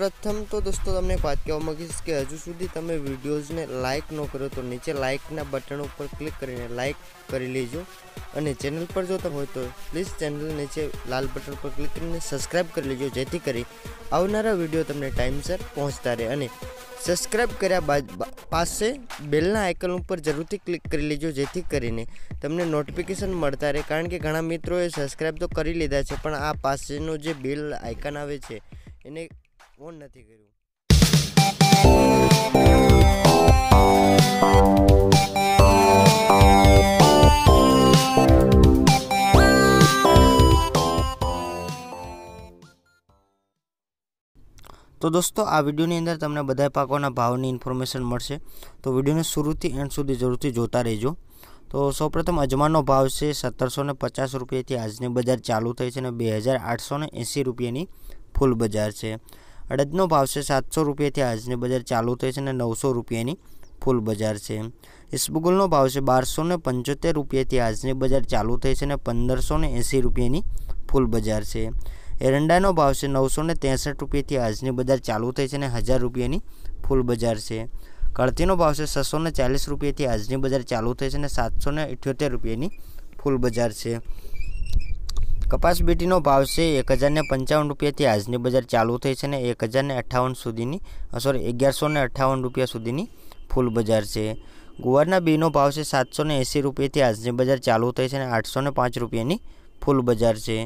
પ્રથમ તો દોસ્તો તમને એક વાત કહેવા માગીશ કે હજુ સુધી તમે વિડીયોઝને લાઇક ન કરો તો નીચે લાઇકના બટન ઉપર ક્લિક કરીને લાઇક કરી લેજો અને ચેનલ પર જોતા હોય તો પ્લીઝ ચેનલ નીચે લાલ બટન પર ક્લિક કરીને સબસ્ક્રાઈબ કરી લેજો જેથી કરી આવનારા વિડીયો તમને ટાઈમસર પહોંચતા રહે અને સબસ્ક્રાઈબ કર્યા બાદ પાસે બેલના આઇકન ઉપર જરૂરથી ક્લિક કરી લેજો જેથી કરીને તમને નોટિફિકેશન મળતા રહે કારણ કે ઘણા મિત્રોએ સબસ્ક્રાઈબ તો કરી લીધા છે પણ આ પાસેનો જે બેલ આઇકન આવે છે એને ફોન નથી કર્યું તો દોસ્તો આ વિડિયો ની અંદર તમને બધા પાકોનો ભાવની ઇન્ફોર્મેશન મળશે તો વિડિયો ની શરૂ થી એન્ડ સુધી જરૂરથી જોતા રહેજો તો સૌપ્રથમ અજમાનો ભાવ છે ₹1750 થી આજની બજાર ચાલુ થઈ છે અને ₹2880 ની ફૂલ બજાર છે અડદનો ભાવ છે સાતસો રૂપિયાથી આજની બજાર ચાલુ થઈ છે અને નવસો રૂપિયાની ફૂલ બજાર છે ઇસબગુલનો ભાવ છે બારસો ને પંચોતેર રૂપિયાથી આજની બજાર ચાલુ થઈ છે અને પંદરસો ને એંસી રૂપિયાની ફૂલ બજાર છે એરંડાનો ભાવ છે નવસો ને ત્રેસઠ રૂપિયાથી આજની બજાર ચાલુ થઈ છે અને હજાર રૂપિયાની ફૂલ બજાર છે કળતીનો ભાવ છે છસો ને ચાલીસ રૂપિયાથી આજની બજાર ચાલુ થઈ છે અને સાતસો ને રૂપિયાની ફૂલ બજાર છે કપાસ બીટીનો ભાવ છે એક હજારને પંચાવન રૂપિયાથી આજની બજાર ચાલુ થઈ છે ને એક હજારને અઠ્ઠાવન સુધીની સોરી અગિયારસો ને અઠ્ઠાવન રૂપિયા સુધીની ફૂલ બજાર છે ગુવારના બીનો ભાવ છે સાતસો ને એંસી રૂપિયાથી આજની બજાર ચાલુ થઈ છે ને આઠસો ને પાંચ રૂપિયાની ફૂલ બજાર છે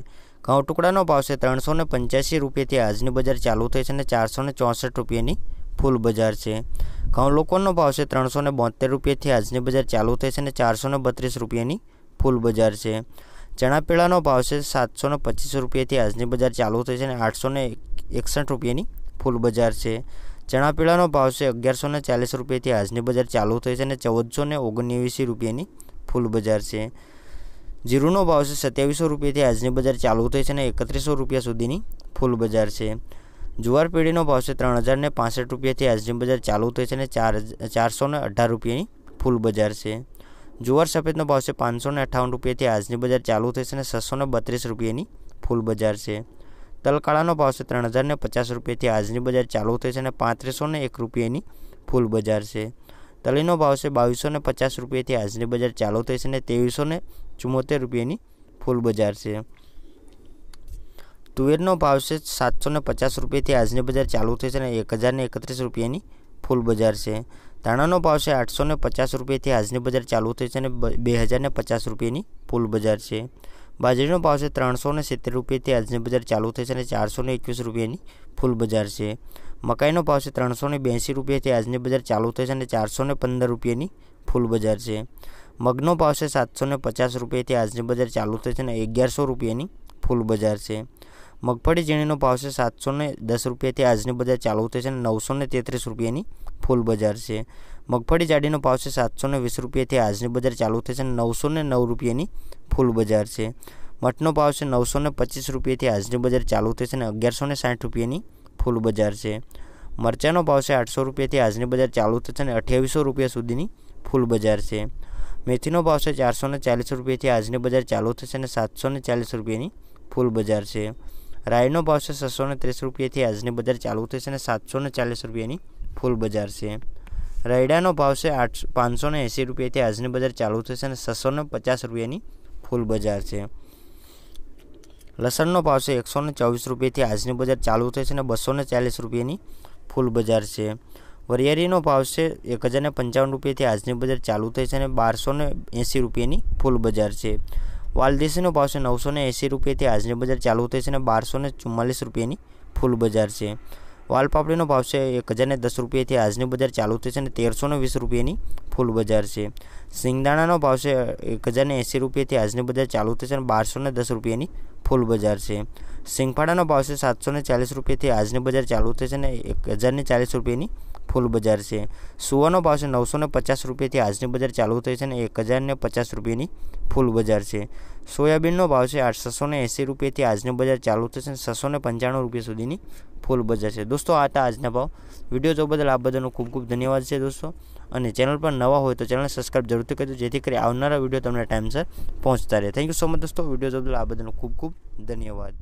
ઘઉં ટુકડાનો ભાવ છે ત્રણસો ને પંચ્યાસી રૂપિયાથી આજની બજાર ચાલુ થઈ છે ને ચારસો ને ચોસઠ રૂપિયાની ફૂલ બજાર છે ઘઉં લોકોનો ભાવ છે ત્રણસો ને બોતેર રૂપિયાથી આજની બજાર ચાલુ થઈ છે ને ચારસો ને બત્રીસ રૂપિયાની ફૂલ બજાર છે ચણા પેળાનો ભાવ છે સાતસોને પચીસ રૂપિયાથી આજની બજાર ચાલુ થઈ છે અને આઠસોને એકસઠ રૂપિયાની ફૂલ બજાર છે ચણા પેળાનો ભાવ છે અગિયારસો ને ચાલીસ રૂપિયાથી આજની બજાર ચાલુ થઈ છે અને ચૌદસો ને ઓગણનેવીસી રૂપિયાની ફૂલ બજાર છે જીરુનો ભાવ છે સત્યાવીસો રૂપિયાથી આજની બજાર ચાલુ થઈ છે અને એકત્રીસો રૂપિયા સુધીની ફૂલ બજાર છે જુવાર પેઢીનો ભાવ છે ત્રણ હજાર ને પાસઠ રૂપિયાથી આજની બજાર ચાલુ થઈ છે અને ચાર ચારસો ને અઢાર રૂપિયાની ફૂલ બજાર છે જુવાર સફેદનો ભાવ છે પાંચસો ને અઠાવન રૂપિયાથી આજની બજાર ચાલુ થઈ છે અને છસો ને બત્રીસ રૂપિયાની ફૂલ બજાર છે તલકાળાનો ભાવ છે ત્રણ હજાર ને પચાસ રૂપિયાથી આજની બજાર ચાલુ થઈ છે અને પાંત્રીસો ને એક રૂપિયાની ફૂલ બજાર છે તલીનો ભાવ છે બાવીસો ને પચાસ રૂપિયાથી આજની બજાર ચાલુ થઈ છે અને ત્રેવીસો ને ચુમ્મોતેર રૂપિયાની ફૂલ બજાર છે તુવેરનો ભાવ છે સાતસો ને પચાસ રૂપિયાથી આજની બજાર ચાલુ થઈ છે અને એક હજાર એકત્રીસ રૂપિયાની ફૂલ બજાર છે चनाનો ભાવ છે 850 રૂપિયા થી આજની બજાર ચાલે છે અને 2050 રૂપિયા ની ફૂલ બજાર છે. બાજરીનો ભાવ છે 370 રૂપિયા થી આજની બજાર ચાલે છે અને 421 રૂપિયા ની ફૂલ બજાર છે. મકાઈનો ભાવ છે 382 રૂપિયા થી આજની બજાર ચાલે છે અને 415 રૂપિયા ની ફૂલ બજાર છે. મગનો ભાવ છે 750 રૂપિયા થી આજની બજાર ચાલે છે અને 1100 રૂપિયા ની ફૂલ બજાર છે. મગફળી ઝીણીનો ભાવ છે સાતસો ને દસ રૂપિયાથી આજની બજાર ચાલુ થઈ છે અને નવસો ને તેત્રીસ રૂપિયાની ફૂલ બજાર છે મગફળી જાડીનો ભાવ છે સાતસો ને વીસ રૂપિયાથી આજની બજાર ચાલુ થઈ છે અને નવસો ને નવ રૂપિયાની ફૂલ બજાર છે મઠનો ભાવ છે નવસો ને પચીસ રૂપિયાથી આજની બજાર ચાલુ થઈ છે અને અગિયારસો ને સાઠ રૂપિયાની ફૂલ બજાર છે મરચાંનો ભાવ છે આઠસો રૂપિયાથી આજની બજાર ચાલુ થઈ છે અને અઠ્યાવીસો રૂપિયા સુધીની ફૂલ બજાર છે મેથીનો ભાવ છે ચારસો ને ચાલીસ રૂપિયાથી આજની બજાર ચાલુ થશે અને સાતસો ને ચાલીસ રૂપિયાની ફૂલ બજાર છે રાયનો ભાવ છે છસો ને ત્રીસ રૂપિયાથી આજની બજાર ચાલુ થઈ છે અને સાતસો ને ચાલીસ રૂપિયાની ફૂલ બજાર છે રાયડાનો ભાવ છે આઠસો પાંચસો ને એંસી રૂપિયાથી આજની બજાર ચાલુ થશે અને છસો ને પચાસ રૂપિયાની ફૂલ બજાર છે લસણનો ભાવ છે એકસો ને ચોવીસ રૂપિયાથી આજની બજાર ચાલુ થશે અને બસો ને ચાલીસ રૂપિયાની ફૂલ બજાર છે વરિયાળીનો ભાવ છે એક હજાર પંચાવન રૂપિયાથી આજની બજાર ચાલુ થઈ છે અને બારસો ને એંસી રૂપિયાની ફૂલ બજાર છે वाल बेसनो भाव छे 980 रुपिया થી આજ ને બજાર ચાલુ થે છે ને 1244 રૂપિયા ની ફુલ બજાર છે વાલ पापડી નો ભાવ છે 1010 રૂપિયા થી આજ ને બજાર ચાલુ થે છે ને 1320 રૂપિયા ની ફુલ બજાર છે સિંગદાણા નો ભાવ છે 1080 રૂપિયા થી આજ ને બજાર ચાલુ થે છે ને 1210 રૂપિયા ની ફુલ બજાર છે સિંગપાડા નો ભાવ છે 740 રૂપિયા થી આજ ને બજાર ચાલુ થે છે ને 1040 રૂપિયા ની फूल बाजार से सूअनो भाव से 950 रुपए थी आज ने बाजार चालू थे सन 1050 रुपए की फूल बाजार से सोयाबीन नो भाव से 880 रुपए थी आज ने बाजार चालू थे सन 695 रुपए સુધીની फूल बाजार से दोस्तों आता आज ने भाव वीडियो જો બદલ આ બદલનો ખૂબ ખૂબ ધન્યવાદ છે દોસ્તો અને ચેનલ પર નવો હોય તો ચેનલને સબસ્ક્રાઇબ જરૂર કેજો જેથી કરી આવનારા વિડિયો તમને ટાઈમસર પહોંચતા રહે થેન્ક યુ સો મચ દોસ્તો વિડિયો જો બદલ આ બદલનો ખૂબ ખૂબ ધન્યવાદ